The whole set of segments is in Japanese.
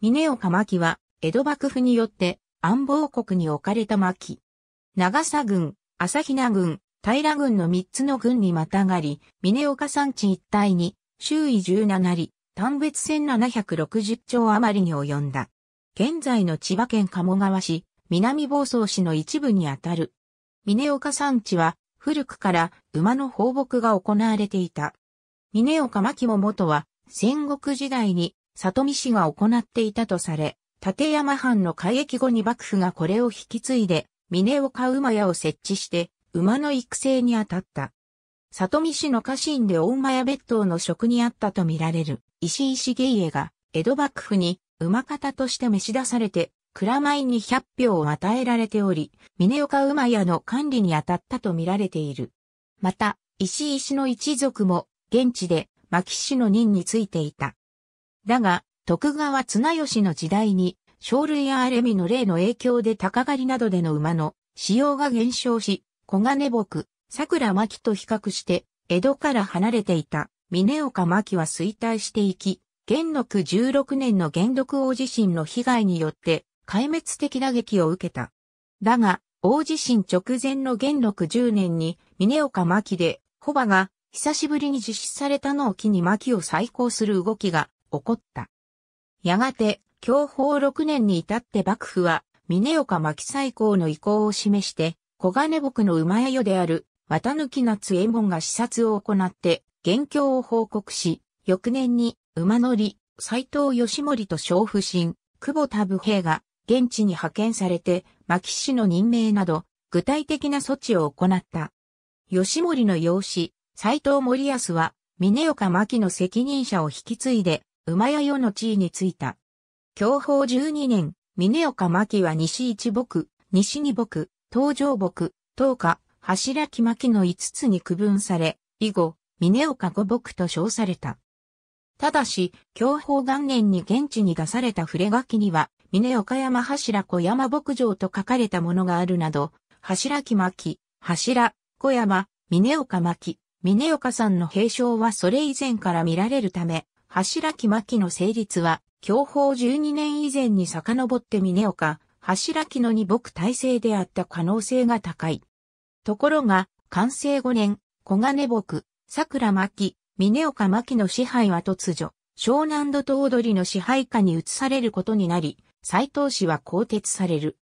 峰岡巻は、江戸幕府によって、安房国に置かれた巻。長佐郡、朝比奈郡、平郡の3つの郡にまたがり、峰岡山地一帯に、周囲17里、単別1760町余りに及んだ。現在の千葉県鴨川市、南房総市の一部にあたる。峰岡山地は、古くから馬の放牧が行われていた。峰岡巻も元は、戦国時代に里見氏が行っていたとされ、立山藩の改役後に幕府がこれを引き継いで、峰岡馬屋を設置して、馬の育成に当たった。里見氏の家臣で大馬屋別当の職にあったとみられる石井重家が、江戸幕府に馬方として召し出されて、蔵前に100票を与えられており、峰岡馬屋の管理に当たったとみられている。また、石井氏の一族も、現地で牧氏の任についていた。だが、徳川綱吉の時代に、生類やアれミの例の影響で鷹狩りなどでの馬の使用が減少し、小金木、桜巻と比較して、江戸から離れていた峰岡巻は衰退していき、元禄16年の元禄大地震の被害によって、壊滅的打撃を受けた。だが、大地震直前の元禄10年に、峰岡巻で、ホバが、久しぶりに実施されたのを機に巻を再興する動きが起こった。やがて、享保6年に至って幕府は、峰岡牧最高の意向を示して、小金木の馬屋である、綿貫夏右衛門が視察を行って、元凶を報告し、翌年に、馬乗り、斎藤義盛と小夫臣、久保田武兵が、現地に派遣されて、牧氏の任命など、具体的な措置を行った。義盛の養子、斎藤森康は、峰岡牧の責任者を引き継いで、馬屋与の地位についた。享保12年、峰岡牧は西一木、西二木、東上木、東下、柱木牧の5つに区分され、以後、峰岡五木と称された。ただし、享保元年に現地に出された触れ書きには、峰岡山柱小山牧場と書かれたものがあるなど、柱木巻、柱、小山、峰岡巻、峰岡さんの平称はそれ以前から見られるため、柱木牧の成立は、享保12年以前に遡って峰岡、柱木の二木体制であった可能性が高い。ところが、完成5年、小金木、桜巻、峰岡牧の支配は突如、湘南土頭取の支配下に移されることになり、斎藤氏は更迭される。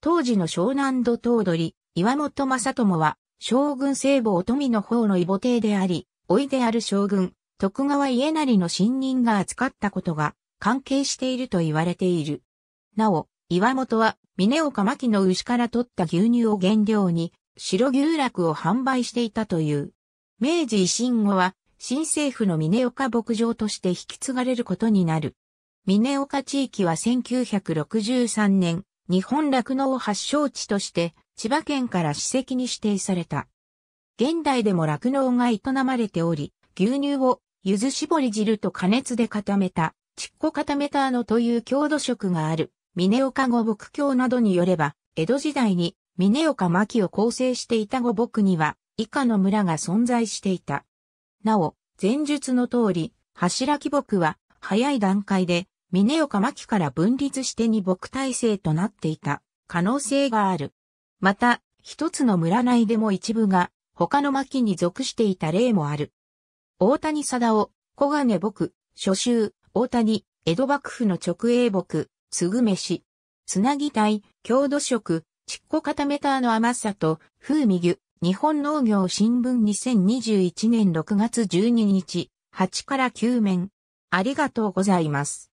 当時の湘南土頭取、岩本正友は、将軍聖母乙女の方の異母帝であり、おいである将軍、徳川家成の信任が扱ったことが関係していると言われている。なお、岩本は、峰岡牧の牛から取った牛乳を原料に、白牛楽を販売していたという。明治維新後は、新政府の峰岡牧場として引き継がれることになる。峰岡地域は1963年、日本酪農発祥地として、千葉県から史跡に指定された。現代でも酪農が営まれており、牛乳をゆず絞り汁と加熱で固めた、チッコ固めたあのという郷土食がある、峰岡五木郷などによれば、江戸時代に峰岡牧を構成していた五木には、以下の村が存在していた。なお、前述の通り、柱木木は、早い段階で、峰岡牧から分立して二木体制となっていた、可能性がある。また、一つの村内でも一部が、他の薪に属していた例もある。大谷貞夫、小金僕、初秋、大谷、江戸幕府の直営僕、すぐ飯。つなぎ隊、郷土食、ちっこ固めたあの甘さと、風味牛、日本農業新聞2021年6月12日、8から9面。ありがとうございます。